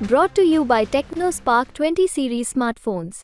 Brought to you by TechnoSpark 20 series smartphones.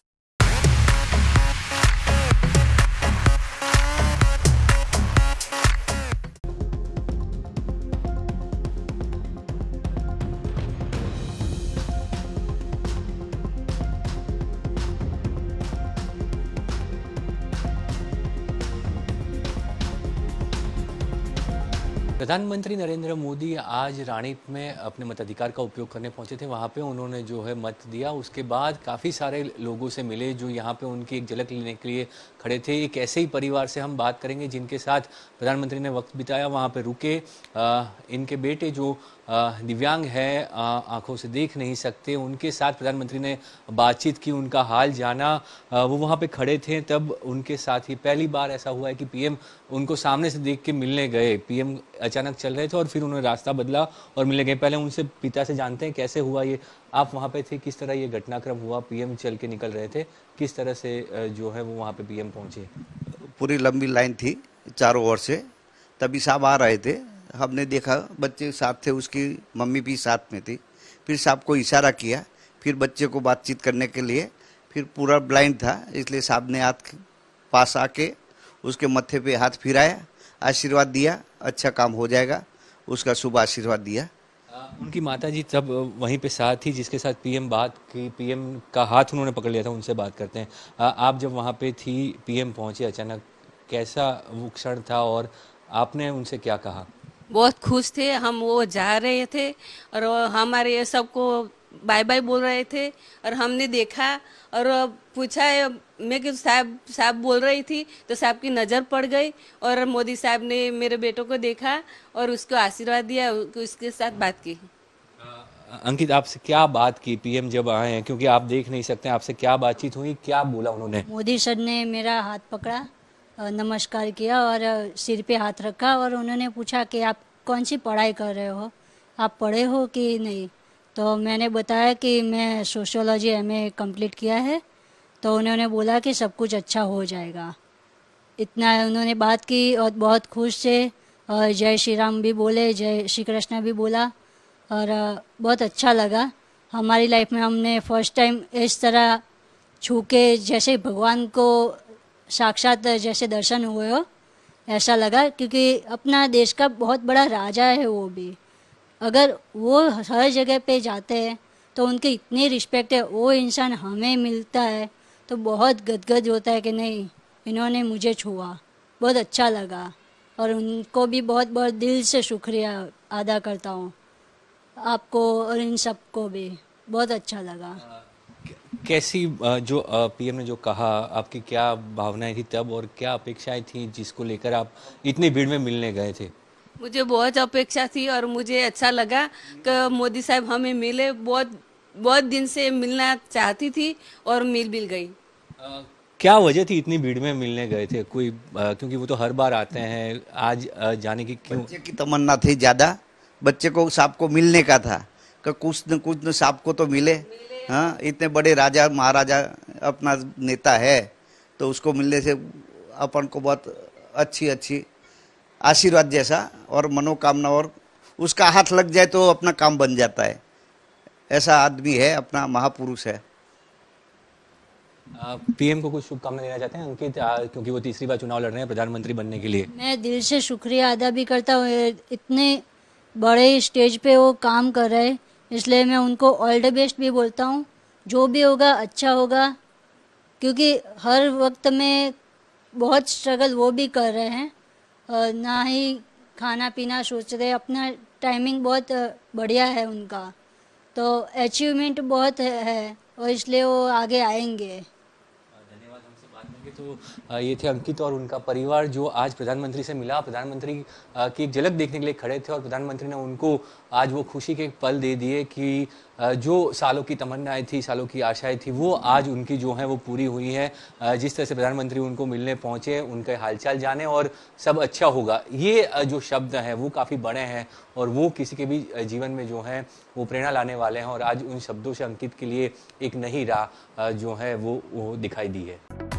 प्रधानमंत्री नरेंद्र मोदी आज रानीप में अपने मताधिकार का उपयोग करने पहुंचे थे वहां पे उन्होंने जो है मत दिया उसके बाद काफ़ी सारे लोगों से मिले जो यहां पे उनकी एक झलक लेने के लिए खड़े थे एक ऐसे ही परिवार से हम बात करेंगे जिनके साथ प्रधानमंत्री ने वक्त बिताया वहां पे रुके आ, इनके बेटे जो दिव्यांग है आंखों से देख नहीं सकते उनके साथ प्रधानमंत्री ने बातचीत की उनका हाल जाना वो वहाँ पे खड़े थे तब उनके साथ ही पहली बार ऐसा हुआ है कि पीएम उनको सामने से देख के मिलने गए पीएम अचानक चल रहे थे और फिर उन्होंने रास्ता बदला और मिलने गए पहले उनसे पिता से जानते हैं कैसे हुआ ये आप वहाँ पे थे किस तरह ये घटनाक्रम हुआ पीएम चल के निकल रहे थे किस तरह से जो है वो वहाँ पे पीएम पहुँचे पूरी लंबी लाइन थी चारों ओर से तभी साहब आ रहे थे हमने देखा बच्चे साथ थे उसकी मम्मी भी साथ में थी फिर साहब को इशारा किया फिर बच्चे को बातचीत करने के लिए फिर पूरा ब्लाइंड था इसलिए साहब ने हाथ पास आके उसके मत्थे पे हाथ फिराया आशीर्वाद दिया अच्छा काम हो जाएगा उसका शुभ आशीर्वाद दिया उनकी माता जी तब वहीं पे साथ थी जिसके साथ पीएम बात की पीएम का हाथ उन्होंने पकड़ लिया था उनसे बात करते हैं आप जब वहाँ पे थी पीएम पहुँचे अचानक कैसा वो क्षण था और आपने उनसे क्या कहा बहुत खुश थे हम वो जा रहे थे और हमारे ये सबको बाय बाय बोल रहे थे और हमने देखा और पूछा मैं कि साहब साहब बोल रही थी तो साहब की नज़र पड़ गई और मोदी साहब ने मेरे बेटों को देखा और उसको आशीर्वाद दिया उसके साथ बात की अंकित आपसे क्या बात की पीएम जब आए हैं क्योंकि आप देख नहीं सकते आपसे क्या बातचीत हुई क्या बोला उन्होंने मोदी सर ने मेरा हाथ पकड़ा नमस्कार किया और सिर पे हाथ रखा और उन्होंने पूछा कि आप कौन सी पढ़ाई कर रहे हो आप पढ़े हो कि नहीं तो मैंने बताया कि मैं सोशोलॉजी एम ए कम्प्लीट किया है तो उन्होंने बोला कि सब कुछ अच्छा हो जाएगा इतना उन्होंने बात की और बहुत खुश से और जय श्री राम भी बोले जय श्री कृष्ण भी बोला और बहुत अच्छा लगा हमारी लाइफ में हमने फर्स्ट टाइम इस तरह छू के जैसे भगवान को साक्षात जैसे दर्शन हुए हो ऐसा लगा क्योंकि अपना देश का बहुत बड़ा राजा है वो भी अगर वो हर जगह पे जाते हैं तो उनकी इतनी रिस्पेक्ट है वो इंसान हमें मिलता है तो बहुत गदगद होता है कि नहीं इन्होंने मुझे छुआ बहुत अच्छा लगा और उनको भी बहुत बहुत दिल से शुक्रिया अदा करता हूँ आपको और इन सबको भी बहुत अच्छा लगा हाँ। कैसी जो पीएम ने जो कहा आपकी क्या भावनाएं थी तब और क्या अपेक्षाएं थी जिसको लेकर आप इतनी भीड़ में मिलने गए थे मुझे बहुत अपेक्षा थी और मुझे अच्छा लगा कि मोदी साहब हमें मिले बहुत बहुत दिन से मिलना चाहती थी और मिल मिल गई आ, क्या वजह थी इतनी भीड़ में मिलने गए थे कोई आ, क्योंकि वो तो हर बार आते हैं आज आ, जाने की क्यों बच्चे की तमन्ना थी ज़्यादा बच्चे को साहब को मिलने का था कुछ न कुछ न सांप को तो मिले, मिले। हाँ इतने बड़े राजा महाराजा अपना नेता है तो उसको मिलने से अपन को बहुत अच्छी अच्छी आशीर्वाद जैसा और मनोकामना और उसका हाथ लग जाए तो अपना काम बन जाता है ऐसा आदमी है अपना महापुरुष है पीएम को कुछ शुभकामनाएं देना चाहते हैं अंकित क्योंकि वो तीसरी बार चुनाव लड़ रहे हैं प्रधानमंत्री बनने के लिए मैं दिल से शुक्रिया अदा भी करता हूँ इतने बड़े स्टेज पे वो काम कर रहे हैं इसलिए मैं उनको ऑल द बेस्ट भी बोलता हूँ जो भी होगा अच्छा होगा क्योंकि हर वक्त में बहुत स्ट्रगल वो भी कर रहे हैं ना ही खाना पीना सोच रहे अपना टाइमिंग बहुत बढ़िया है उनका तो अचीवमेंट बहुत है और इसलिए वो आगे आएंगे तो ये थे अंकित और उनका परिवार जो आज प्रधानमंत्री से मिला प्रधानमंत्री की एक झलक देखने के लिए खड़े थे और प्रधानमंत्री ने उनको आज वो खुशी के पल दे दिए कि जो सालों की तमन्नाएं थी सालों की आशाएं थी वो आज उनकी जो है वो पूरी हुई हैं जिस तरह से प्रधानमंत्री उनको मिलने पहुंचे उनके हालचाल जाने और सब अच्छा होगा ये जो शब्द हैं वो काफ़ी बड़े हैं और वो किसी के भी जीवन में जो है वो प्रेरणा लाने वाले हैं और आज उन शब्दों से अंकित के लिए एक नई राह जो है वो, वो दिखाई दी है